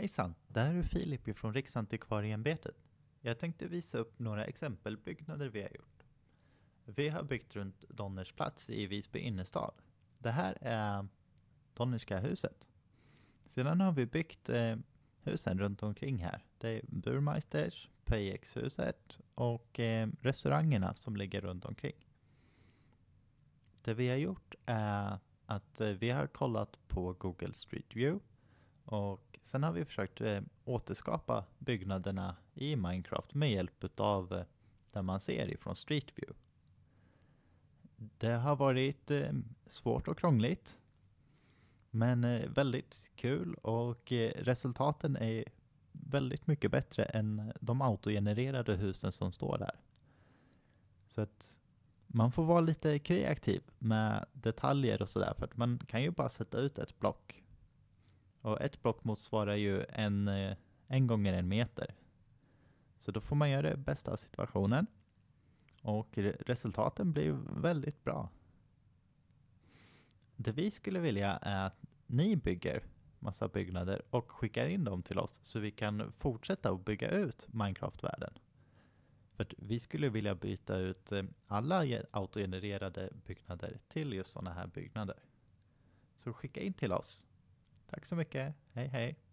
Hejsan, det här är Filip från Riksantikvarieämbetet. Jag tänkte visa upp några exempelbyggnader vi har gjort. Vi har byggt runt Donners plats i Visby innerstad. Det här är Donnerska huset. Sedan har vi byggt eh, husen runt omkring här. Det är Burmeisters, PX-huset och eh, restaurangerna som ligger runt omkring. Det vi har gjort är att eh, vi har kollat på Google Street View och sen har vi försökt eh, återskapa byggnaderna i Minecraft med hjälp av eh, där man ser ifrån Street View. Det har varit eh, svårt och krångligt men eh, väldigt kul och eh, resultaten är väldigt mycket bättre än de autogenererade husen som står där. Så att man får vara lite kreativ med detaljer och sådär för att man kan ju bara sätta ut ett block och ett block motsvarar ju en, eh, en gånger en meter. Så då får man göra det bästa av situationen. Och resultaten blir väldigt bra. Det vi skulle vilja är att ni bygger massa byggnader och skickar in dem till oss så vi kan fortsätta att bygga ut Minecraft-världen. För vi skulle vilja byta ut eh, alla autogenererade byggnader till just sådana här byggnader. Så skicka in till oss Tack så mycket. Hej hej.